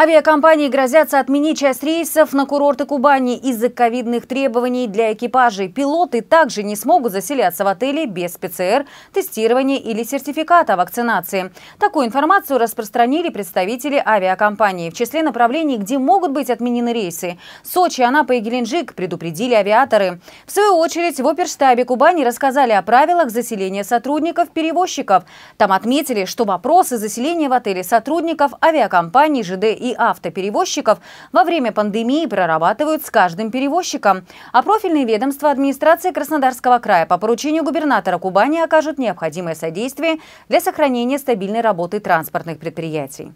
Авиакомпании грозятся отменить часть рейсов на курорты Кубани из-за ковидных требований для экипажей. Пилоты также не смогут заселяться в отели без ПЦР, тестирования или сертификата вакцинации. Такую информацию распространили представители авиакомпании. В числе направлений, где могут быть отменены рейсы – Сочи, Анапа и Геленджик – предупредили авиаторы. В свою очередь в оперштабе Кубани рассказали о правилах заселения сотрудников-перевозчиков. Там отметили, что вопросы заселения в отеле сотрудников авиакомпаний ЖД и и автоперевозчиков во время пандемии прорабатывают с каждым перевозчиком. А профильные ведомства администрации Краснодарского края по поручению губернатора Кубани окажут необходимое содействие для сохранения стабильной работы транспортных предприятий.